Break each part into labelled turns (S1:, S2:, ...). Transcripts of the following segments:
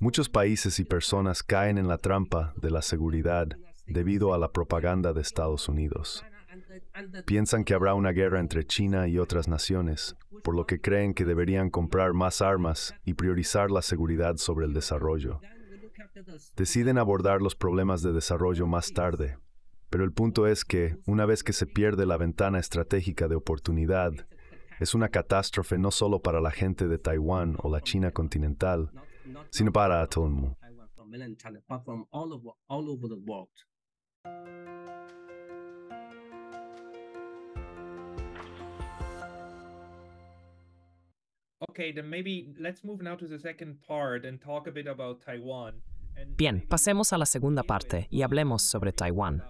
S1: Muchos países y personas caen en la trampa de la seguridad debido a la propaganda de Estados Unidos. Piensan que habrá una guerra entre China y otras naciones, por lo que creen que deberían comprar más armas y priorizar la seguridad sobre el desarrollo. Deciden abordar los problemas de desarrollo más tarde, pero el punto es que, una vez que se pierde la ventana estratégica de oportunidad, es una catástrofe no solo para la gente de Taiwán o la China continental, sino para todo el mundo.
S2: Bien, pasemos a la segunda parte y hablemos sobre Taiwán.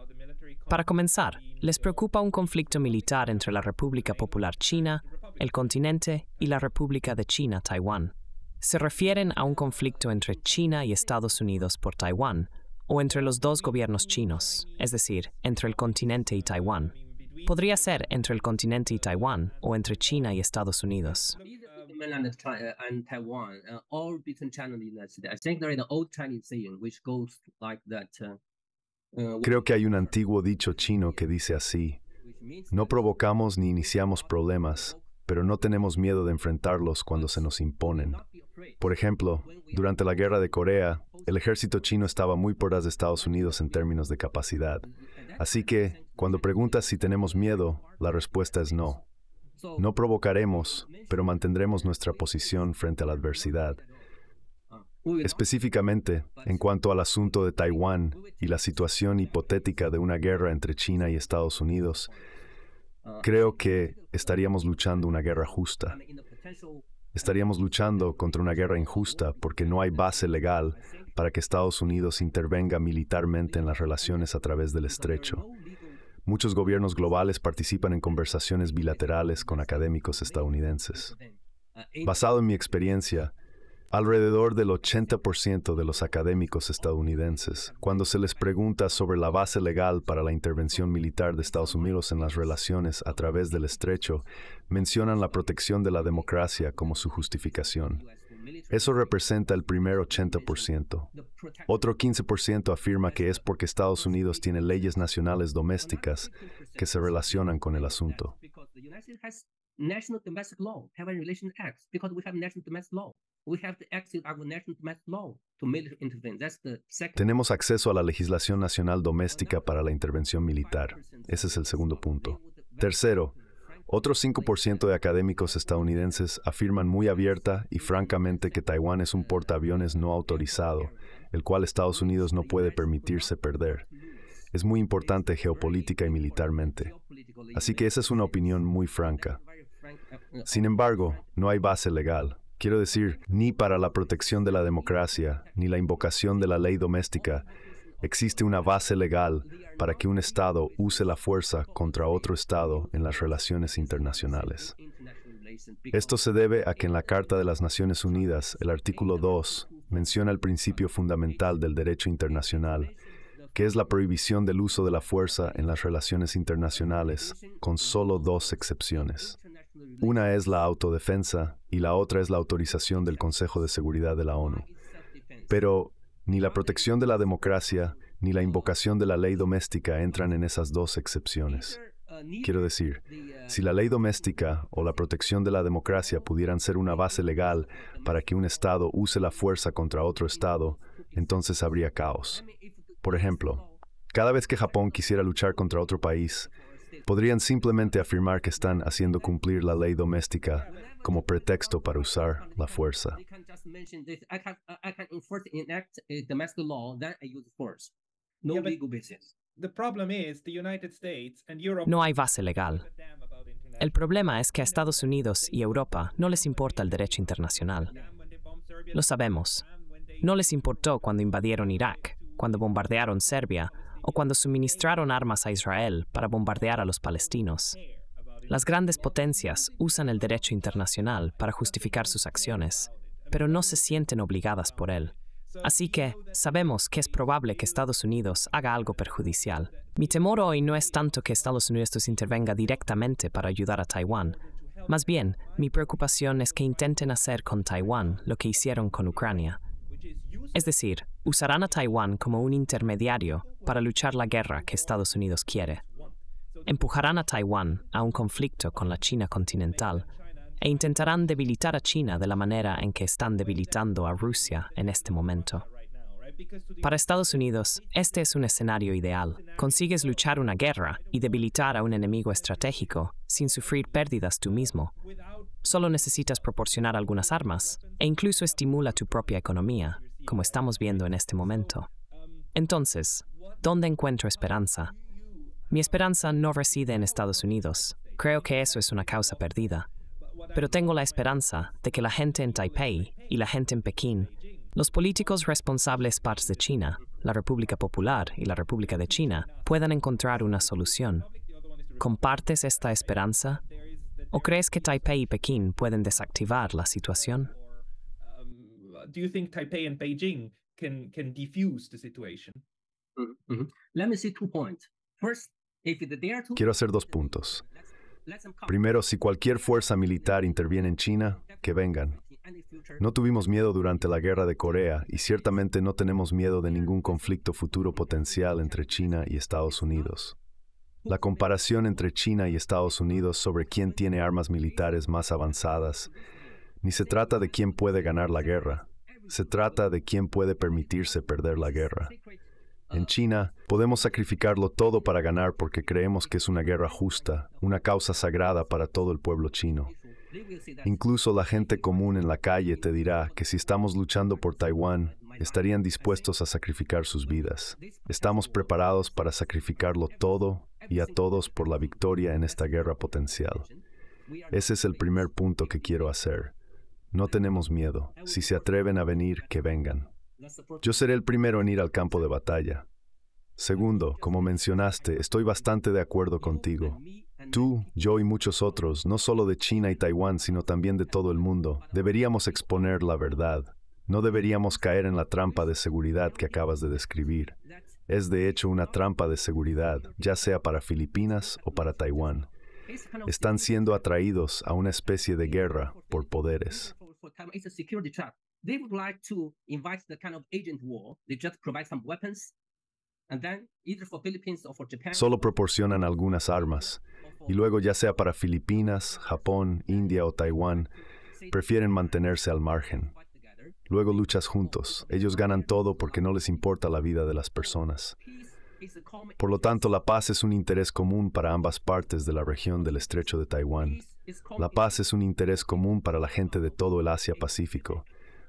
S2: Para comenzar, les preocupa un conflicto militar entre la República Popular China el continente y la República de China, Taiwán. Se refieren a un conflicto entre China y Estados Unidos por Taiwán, o entre los dos gobiernos chinos, es decir, entre el continente y Taiwán. Podría ser entre el continente y Taiwán o entre China y Estados Unidos.
S3: Uh, uh,
S1: uh, Creo que hay un antiguo dicho chino que dice así, no provocamos ni iniciamos problemas, pero no tenemos miedo de enfrentarlos cuando se nos imponen. Por ejemplo, durante la guerra de Corea, el ejército chino estaba muy por las de Estados Unidos en términos de capacidad. Así que, cuando preguntas si tenemos miedo, la respuesta es no. No provocaremos, pero mantendremos nuestra posición frente a la adversidad. Específicamente, en cuanto al asunto de Taiwán y la situación hipotética de una guerra entre China y Estados Unidos, Creo que estaríamos luchando una guerra justa. Estaríamos luchando contra una guerra injusta porque no hay base legal para que Estados Unidos intervenga militarmente en las relaciones a través del estrecho. Muchos gobiernos globales participan en conversaciones bilaterales con académicos estadounidenses. Basado en mi experiencia, Alrededor del 80% de los académicos estadounidenses, cuando se les pregunta sobre la base legal para la intervención militar de Estados Unidos en las relaciones a través del estrecho, mencionan la protección de la democracia como su justificación. Eso representa el primer 80%. Otro 15% afirma que es porque Estados Unidos tiene leyes nacionales domésticas que se relacionan con el asunto. Tenemos acceso a la legislación nacional doméstica para la intervención militar. Ese es el segundo punto. Tercero, otros 5% de académicos estadounidenses afirman muy abierta y francamente que Taiwán es un portaaviones no autorizado, el cual Estados Unidos no puede permitirse perder. Es muy importante geopolítica y militarmente. Así que esa es una opinión muy franca. Sin embargo, no hay base legal. Quiero decir, ni para la protección de la democracia, ni la invocación de la ley doméstica, existe una base legal para que un Estado use la fuerza contra otro Estado en las relaciones internacionales. Esto se debe a que en la Carta de las Naciones Unidas, el artículo 2, menciona el principio fundamental del derecho internacional, que es la prohibición del uso de la fuerza en las relaciones internacionales, con solo dos excepciones. Una es la autodefensa y la otra es la autorización del Consejo de Seguridad de la ONU. Pero ni la protección de la democracia ni la invocación de la ley doméstica entran en esas dos excepciones. Quiero decir, si la ley doméstica o la protección de la democracia pudieran ser una base legal para que un Estado use la fuerza contra otro Estado, entonces habría caos. Por ejemplo, cada vez que Japón quisiera luchar contra otro país, podrían simplemente afirmar que están haciendo cumplir la ley doméstica como pretexto para usar la fuerza.
S2: No hay base legal. El problema es que a Estados Unidos y Europa no les importa el derecho internacional. Lo sabemos. No les importó cuando invadieron Irak, cuando bombardearon Serbia, o cuando suministraron armas a Israel para bombardear a los palestinos. Las grandes potencias usan el derecho internacional para justificar sus acciones, pero no se sienten obligadas por él. Así que sabemos que es probable que Estados Unidos haga algo perjudicial. Mi temor hoy no es tanto que Estados Unidos intervenga directamente para ayudar a Taiwán. Más bien, mi preocupación es que intenten hacer con Taiwán lo que hicieron con Ucrania, es decir, usarán a Taiwán como un intermediario para luchar la guerra que Estados Unidos quiere. Empujarán a Taiwán a un conflicto con la China continental e intentarán debilitar a China de la manera en que están debilitando a Rusia en este momento. Para Estados Unidos, este es un escenario ideal. Consigues luchar una guerra y debilitar a un enemigo estratégico sin sufrir pérdidas tú mismo, Solo necesitas proporcionar algunas armas e incluso estimula tu propia economía, como estamos viendo en este momento. Entonces, ¿dónde encuentro esperanza? Mi esperanza no reside en Estados Unidos. Creo que eso es una causa perdida. Pero tengo la esperanza de que la gente en Taipei y la gente en Pekín, los políticos responsables partes de China, la República Popular y la República de China, puedan encontrar una solución. ¿Compartes esta esperanza? ¿O crees que Taipei y Pekín pueden desactivar la situación?
S4: Quiero
S1: hacer dos puntos. Primero, si cualquier fuerza militar interviene en China, que vengan. No tuvimos miedo durante la guerra de Corea y ciertamente no tenemos miedo de ningún conflicto futuro potencial entre China y Estados Unidos. La comparación entre China y Estados Unidos sobre quién tiene armas militares más avanzadas, ni se trata de quién puede ganar la guerra, se trata de quién puede permitirse perder la guerra. En China podemos sacrificarlo todo para ganar porque creemos que es una guerra justa, una causa sagrada para todo el pueblo chino. Incluso la gente común en la calle te dirá que si estamos luchando por Taiwán, estarían dispuestos a sacrificar sus vidas. Estamos preparados para sacrificarlo todo y a todos por la victoria en esta guerra potencial. Ese es el primer punto que quiero hacer. No tenemos miedo. Si se atreven a venir, que vengan. Yo seré el primero en ir al campo de batalla. Segundo, como mencionaste, estoy bastante de acuerdo contigo. Tú, yo y muchos otros, no solo de China y Taiwán, sino también de todo el mundo, deberíamos exponer la verdad. No deberíamos caer en la trampa de seguridad que acabas de describir. Es de hecho una trampa de seguridad, ya sea para Filipinas o para Taiwán. Están siendo atraídos a una especie de guerra por poderes. Solo proporcionan algunas armas, y luego ya sea para Filipinas, Japón, India o Taiwán, prefieren mantenerse al margen. Luego luchas juntos. Ellos ganan todo porque no les importa la vida de las personas. Por lo tanto, la paz es un interés común para ambas partes de la región del estrecho de Taiwán. La paz es un interés común para la gente de todo el Asia-Pacífico.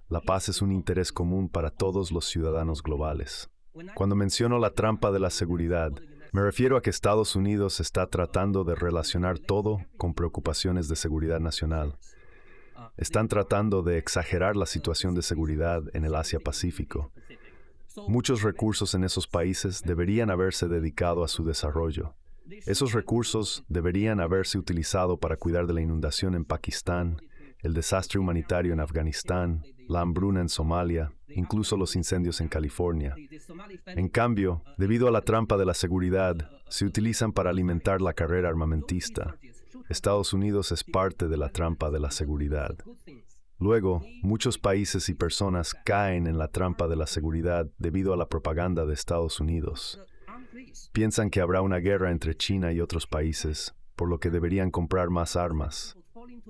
S1: La paz es un interés común para todos los ciudadanos globales. Cuando menciono la trampa de la seguridad, me refiero a que Estados Unidos está tratando de relacionar todo con preocupaciones de seguridad nacional están tratando de exagerar la situación de seguridad en el Asia-Pacífico. Muchos recursos en esos países deberían haberse dedicado a su desarrollo. Esos recursos deberían haberse utilizado para cuidar de la inundación en Pakistán, el desastre humanitario en Afganistán, la hambruna en Somalia, incluso los incendios en California. En cambio, debido a la trampa de la seguridad, se utilizan para alimentar la carrera armamentista. Estados Unidos es parte de la trampa de la seguridad. Luego, muchos países y personas caen en la trampa de la seguridad debido a la propaganda de Estados Unidos. Piensan que habrá una guerra entre China y otros países, por lo que deberían comprar más armas.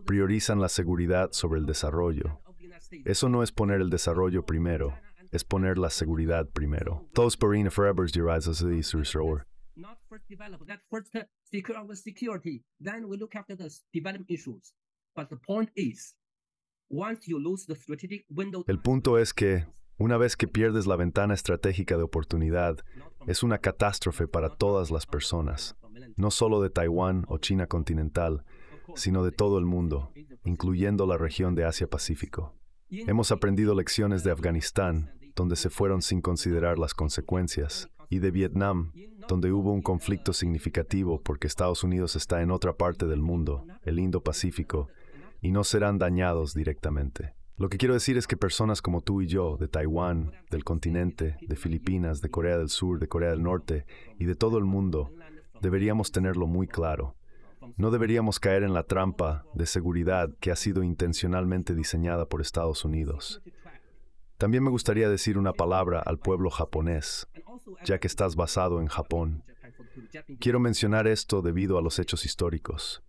S1: Priorizan la seguridad sobre el desarrollo. Eso no es poner el desarrollo primero, es poner la seguridad primero. Todos por Forever's el punto es que una vez que pierdes la ventana estratégica de oportunidad, es una catástrofe para todas las personas, no solo de Taiwán o China continental, sino de todo el mundo, incluyendo la región de Asia-Pacífico. Hemos aprendido lecciones de Afganistán, donde se fueron sin considerar las consecuencias, y de Vietnam, donde hubo un conflicto significativo porque Estados Unidos está en otra parte del mundo, el Indo-Pacífico, y no serán dañados directamente. Lo que quiero decir es que personas como tú y yo, de Taiwán, del continente, de Filipinas, de Corea del Sur, de Corea del Norte y de todo el mundo, deberíamos tenerlo muy claro. No deberíamos caer en la trampa de seguridad que ha sido intencionalmente diseñada por Estados Unidos. También me gustaría decir una palabra al pueblo japonés, ya que estás basado en Japón. Quiero mencionar esto debido a los hechos históricos.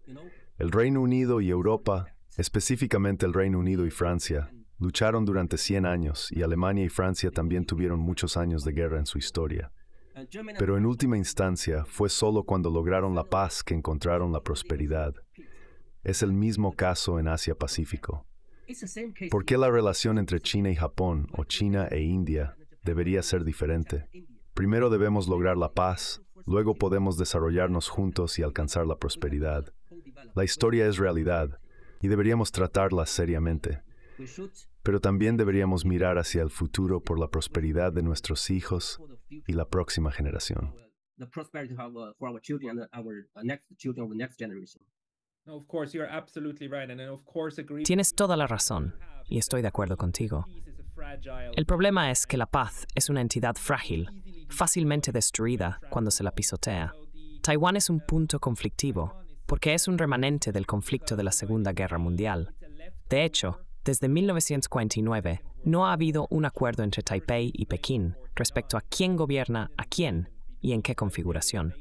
S1: El Reino Unido y Europa, específicamente el Reino Unido y Francia, lucharon durante 100 años y Alemania y Francia también tuvieron muchos años de guerra en su historia.
S3: Uh, Pero en
S1: última instancia fue solo cuando lograron la paz que encontraron la prosperidad. Es el mismo caso en Asia-Pacífico. ¿Por qué la relación entre China y Japón o China e India debería ser diferente? Primero debemos lograr la paz, luego podemos desarrollarnos juntos y alcanzar la prosperidad. La historia es realidad y deberíamos tratarla seriamente. Pero también deberíamos mirar hacia el futuro por la prosperidad de nuestros hijos y la próxima generación.
S4: Tienes
S2: toda la razón y estoy de acuerdo contigo. El problema es que la paz es una entidad frágil fácilmente destruida cuando se la pisotea. Taiwán es un punto conflictivo porque es un remanente del conflicto de la Segunda Guerra Mundial. De hecho, desde 1949 no ha habido un acuerdo entre Taipei y Pekín respecto a quién gobierna a quién y en qué configuración.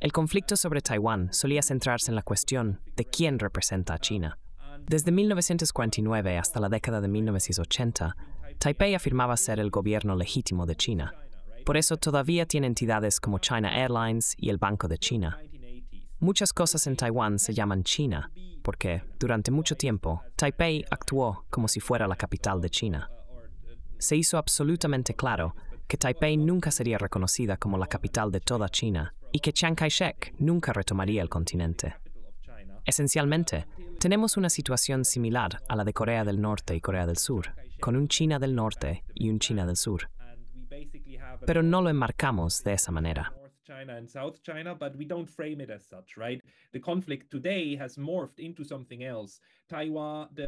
S2: El conflicto sobre Taiwán solía centrarse en la cuestión de quién representa a China. Desde 1949 hasta la década de 1980, Taipei afirmaba ser el gobierno legítimo de China, por eso todavía tiene entidades como China Airlines y el Banco de China. Muchas cosas en Taiwán se llaman China, porque durante mucho tiempo Taipei actuó como si fuera la capital de China. Se hizo absolutamente claro que Taipei nunca sería reconocida como la capital de toda China y que Chiang Kai-shek nunca retomaría el continente. Esencialmente, tenemos una situación similar a la de Corea del Norte y Corea del Sur, con un China del Norte y un China del Sur pero no lo enmarcamos de esa manera.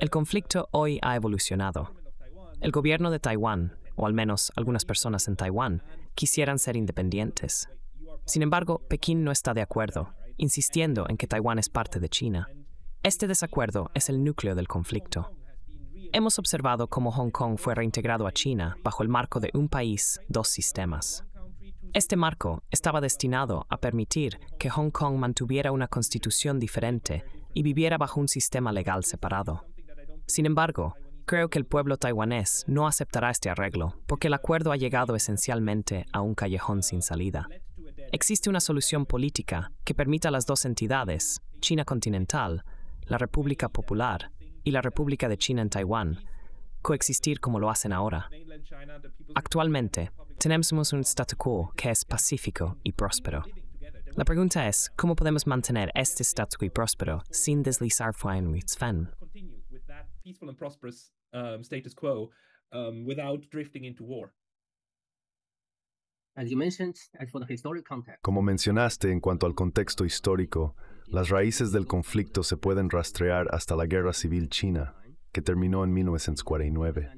S2: El conflicto hoy ha evolucionado. El gobierno de Taiwán, o al menos algunas personas en Taiwán, quisieran ser independientes. Sin embargo, Pekín no está de acuerdo, insistiendo en que Taiwán es parte de China. Este desacuerdo es el núcleo del conflicto. Hemos observado cómo Hong Kong fue reintegrado a China bajo el marco de un país, dos sistemas. Este marco estaba destinado a permitir que Hong Kong mantuviera una constitución diferente y viviera bajo un sistema legal separado. Sin embargo, creo que el pueblo taiwanés no aceptará este arreglo porque el acuerdo ha llegado esencialmente a un callejón sin salida. Existe una solución política que permita a las dos entidades, China continental, la República Popular y la República de China en Taiwán coexistir como lo hacen ahora. Actualmente, tenemos un statu quo que es pacífico y próspero. La pregunta es, ¿cómo podemos mantener este statu quo y próspero sin deslizar Feinrichsfen?
S1: Como mencionaste en cuanto al contexto histórico, las raíces del conflicto se pueden rastrear hasta la Guerra Civil China, que terminó en 1949.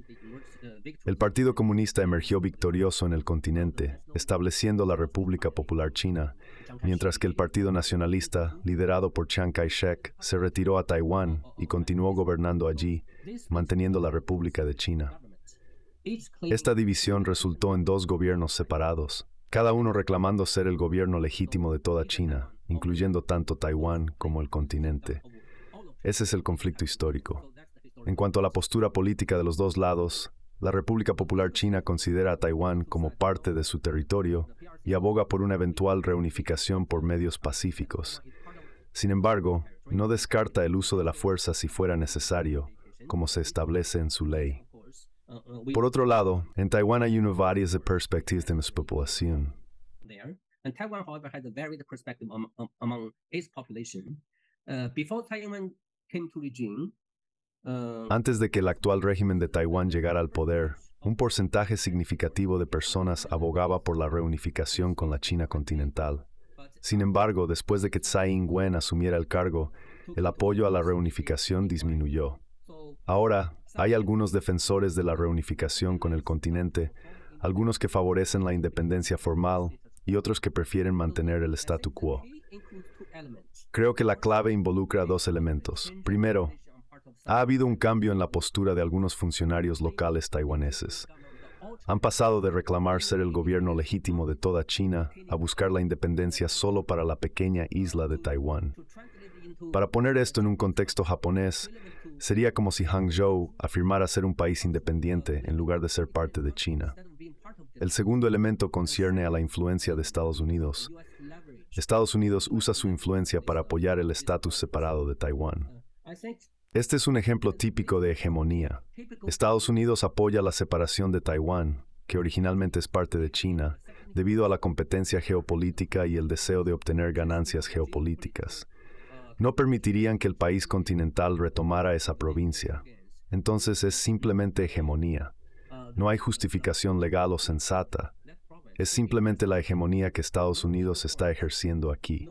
S1: El Partido Comunista emergió victorioso en el continente, estableciendo la República Popular China, mientras que el Partido Nacionalista, liderado por Chiang Kai-shek, se retiró a Taiwán y continuó gobernando allí, manteniendo la República de China. Esta división resultó en dos gobiernos separados, cada uno reclamando ser el gobierno legítimo de toda China, incluyendo tanto Taiwán como el continente. Ese es el conflicto histórico. En cuanto a la postura política de los dos lados, la República Popular China considera a Taiwán como parte de su territorio y aboga por una eventual reunificación por medios pacíficos. Sin embargo, no descarta el uso de la fuerza si fuera necesario, como se establece en su ley. Por otro lado, en Taiwán hay una varias de perspectivas de su población. Antes de que el actual régimen de Taiwán llegara al poder, un porcentaje significativo de personas abogaba por la reunificación con la China continental. Sin embargo, después de que Tsai Ing-wen asumiera el cargo, el apoyo a la reunificación disminuyó. Ahora, hay algunos defensores de la reunificación con el continente, algunos que favorecen la independencia formal, y otros que prefieren mantener el statu quo. Creo que la clave involucra dos elementos. Primero, ha habido un cambio en la postura de algunos funcionarios locales taiwaneses. Han pasado de reclamar ser el gobierno legítimo de toda China a buscar la independencia solo para la pequeña isla de Taiwán. Para poner esto en un contexto japonés, sería como si Hangzhou afirmara ser un país independiente en lugar de ser parte de China. El segundo elemento concierne a la influencia de Estados Unidos. Estados Unidos usa su influencia para apoyar el estatus separado de Taiwán. Este es un ejemplo típico de hegemonía. Estados Unidos apoya la separación de Taiwán, que originalmente es parte de China, debido a la competencia geopolítica y el deseo de obtener ganancias geopolíticas. No permitirían que el país continental retomara esa provincia. Entonces es simplemente hegemonía. No hay justificación legal o sensata. Es simplemente la hegemonía que Estados Unidos está ejerciendo aquí.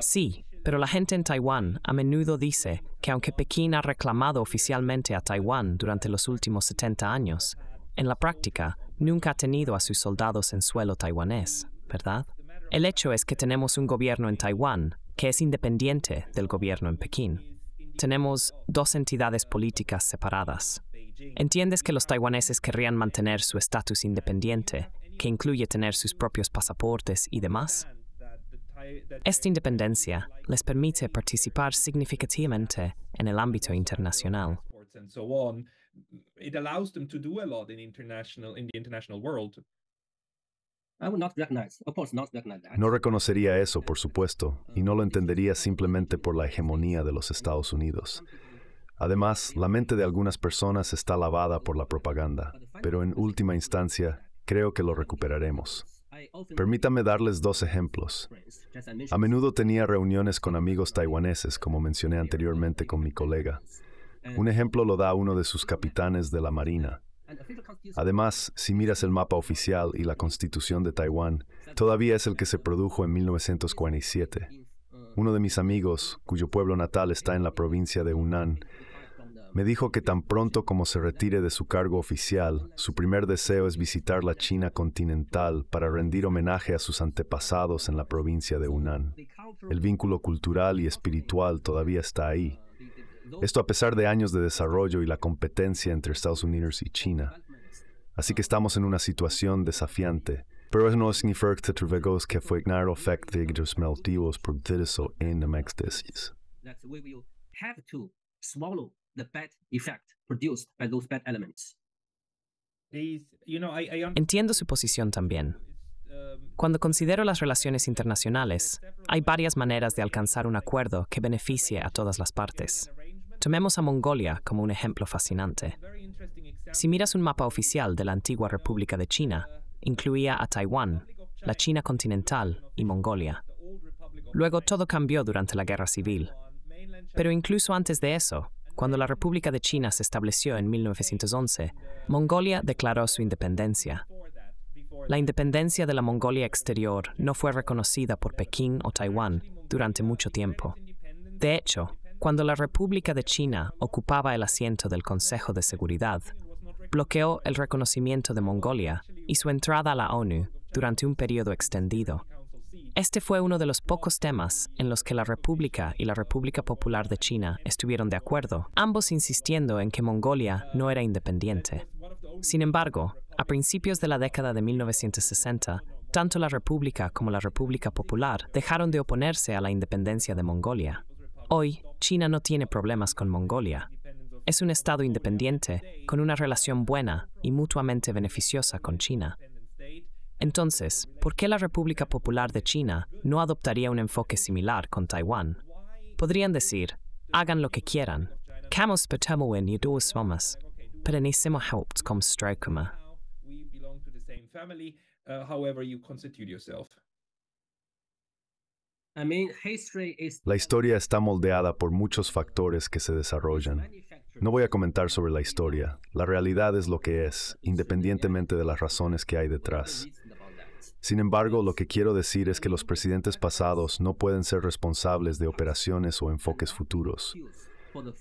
S2: Sí, pero la gente en Taiwán a menudo dice que aunque Pekín ha reclamado oficialmente a Taiwán durante los últimos 70 años, en la práctica nunca ha tenido a sus soldados en suelo taiwanés, ¿verdad? El hecho es que tenemos un gobierno en Taiwán que es independiente del gobierno en Pekín. Tenemos dos entidades políticas separadas. Entiendes que los taiwaneses querrían mantener su estatus independiente, que incluye tener sus propios pasaportes y demás. Esta independencia les permite participar significativamente en el ámbito internacional.
S1: No reconocería eso, por supuesto, y no lo entendería simplemente por la hegemonía de los Estados Unidos. Además, la mente de algunas personas está lavada por la propaganda, pero en última instancia, creo que lo recuperaremos. Permítame darles dos ejemplos. A menudo tenía reuniones con amigos taiwaneses, como mencioné anteriormente con mi colega. Un ejemplo lo da uno de sus capitanes de la Marina, Además, si miras el mapa oficial y la constitución de Taiwán, todavía es el que se produjo en 1947. Uno de mis amigos, cuyo pueblo natal está en la provincia de Hunan, me dijo que tan pronto como se retire de su cargo oficial, su primer deseo es visitar la China continental para rendir homenaje a sus antepasados en la provincia de Hunan. El vínculo cultural y espiritual todavía está ahí, esto a pesar de años de desarrollo y la competencia entre Estados Unidos y China. Así que estamos en una situación desafiante. Pero eso no significa que que fue efecto de los en la
S2: Entiendo su posición también. Cuando considero las relaciones internacionales, hay varias maneras de alcanzar un acuerdo que beneficie a todas las partes. Tomemos a Mongolia como un ejemplo fascinante. Si miras un mapa oficial de la antigua República de China, incluía a Taiwán, la China continental y Mongolia. Luego todo cambió durante la Guerra Civil. Pero incluso antes de eso, cuando la República de China se estableció en 1911, Mongolia declaró su independencia. La independencia de la Mongolia exterior no fue reconocida por Pekín o Taiwán durante mucho tiempo. De hecho, cuando la República de China ocupaba el asiento del Consejo de Seguridad, bloqueó el reconocimiento de Mongolia y su entrada a la ONU durante un periodo extendido. Este fue uno de los pocos temas en los que la República y la República Popular de China estuvieron de acuerdo, ambos insistiendo en que Mongolia no era independiente. Sin embargo, a principios de la década de 1960, tanto la República como la República Popular dejaron de oponerse a la independencia de Mongolia. Hoy, China no tiene problemas con Mongolia. Es un Estado independiente, con una relación buena y mutuamente beneficiosa con China. Entonces, ¿por qué la República Popular de China no adoptaría un enfoque similar con Taiwán? Podrían decir, hagan lo que quieran.
S1: La historia está moldeada por muchos factores que se desarrollan. No voy a comentar sobre la historia. La realidad es lo que es, independientemente de las razones que hay detrás. Sin embargo, lo que quiero decir es que los presidentes pasados no pueden ser responsables de operaciones o enfoques futuros.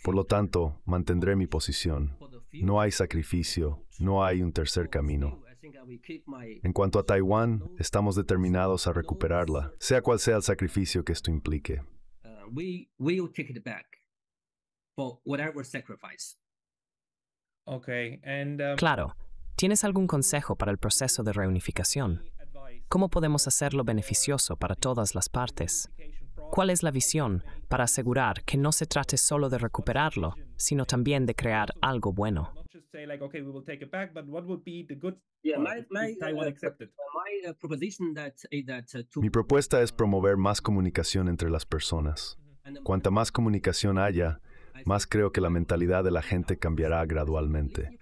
S1: Por lo tanto, mantendré mi posición. No hay sacrificio, no hay un tercer camino. En cuanto a Taiwán, estamos determinados a recuperarla, sea cual sea el sacrificio que esto implique.
S3: Um,
S2: claro. ¿Tienes algún consejo para el proceso de reunificación? ¿Cómo podemos hacerlo beneficioso para todas las partes? ¿Cuál es la visión para asegurar que no se trate solo de recuperarlo, sino también
S1: de crear algo bueno? Mi propuesta es promover más comunicación entre las personas. Cuanta más comunicación haya, más creo que la mentalidad de la gente cambiará gradualmente.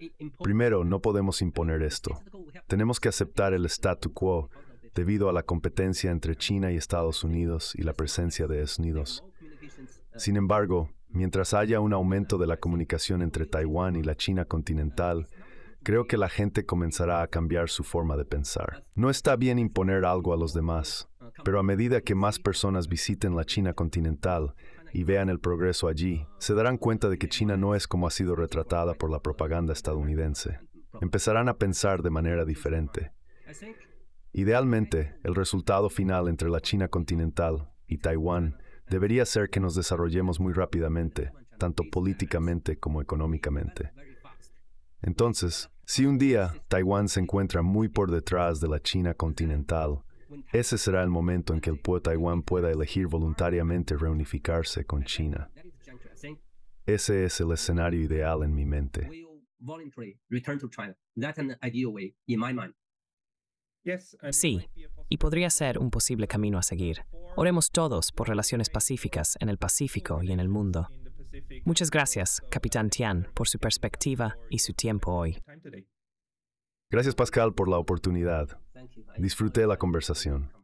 S1: E-, e-, Primero, no podemos imponer esto. Tenemos que aceptar el statu quo debido a la competencia entre China y Estados Unidos y la presencia de nidos. Uh, Sin embargo, Mientras haya un aumento de la comunicación entre Taiwán y la China continental, creo que la gente comenzará a cambiar su forma de pensar. No está bien imponer algo a los demás, pero a medida que más personas visiten la China continental y vean el progreso allí, se darán cuenta de que China no es como ha sido retratada por la propaganda estadounidense. Empezarán a pensar de manera diferente. Idealmente, el resultado final entre la China continental y Taiwán Debería ser que nos desarrollemos muy rápidamente, tanto políticamente como económicamente. Entonces, si un día Taiwán se encuentra muy por detrás de la China continental, ese será el momento en que el pueblo de Taiwán pueda elegir voluntariamente reunificarse con China. Ese es el escenario ideal en mi mente.
S2: Sí, y podría ser un posible camino a seguir. Oremos todos por relaciones pacíficas en el Pacífico y en el mundo. Muchas gracias, uh, Capitán Tian, por su perspectiva y su tiempo hoy.
S1: Gracias, Pascal, por la oportunidad. Disfruté la conversación.